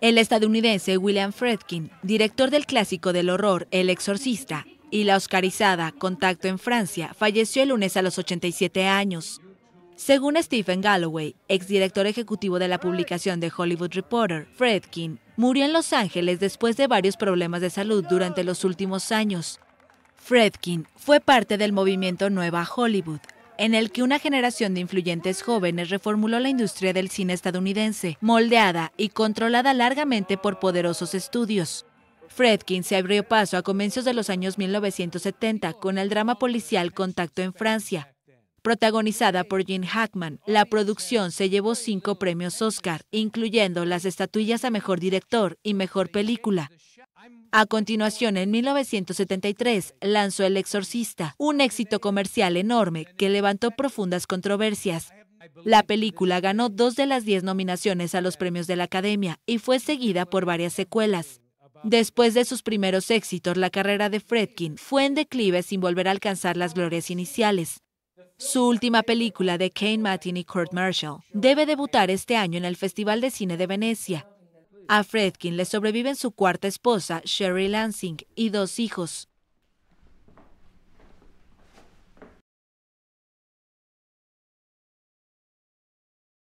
El estadounidense William Fredkin, director del clásico del horror El Exorcista y la oscarizada Contacto en Francia, falleció el lunes a los 87 años. Según Stephen Galloway, exdirector ejecutivo de la publicación de Hollywood Reporter, Fredkin murió en Los Ángeles después de varios problemas de salud durante los últimos años. Fredkin fue parte del movimiento Nueva Hollywood, en el que una generación de influyentes jóvenes reformuló la industria del cine estadounidense, moldeada y controlada largamente por poderosos estudios. Fredkin se abrió paso a comienzos de los años 1970 con el drama policial Contacto en Francia. Protagonizada por Gene Hackman, la producción se llevó cinco premios Oscar, incluyendo las estatuillas a Mejor Director y Mejor Película, a continuación, en 1973, lanzó El Exorcista, un éxito comercial enorme que levantó profundas controversias. La película ganó dos de las diez nominaciones a los premios de la Academia y fue seguida por varias secuelas. Después de sus primeros éxitos, la carrera de Fredkin fue en declive sin volver a alcanzar las glorias iniciales. Su última película de Kane Martin y Kurt Marshall debe debutar este año en el Festival de Cine de Venecia, a Fredkin le sobreviven su cuarta esposa, Sherry Lansing, y dos hijos.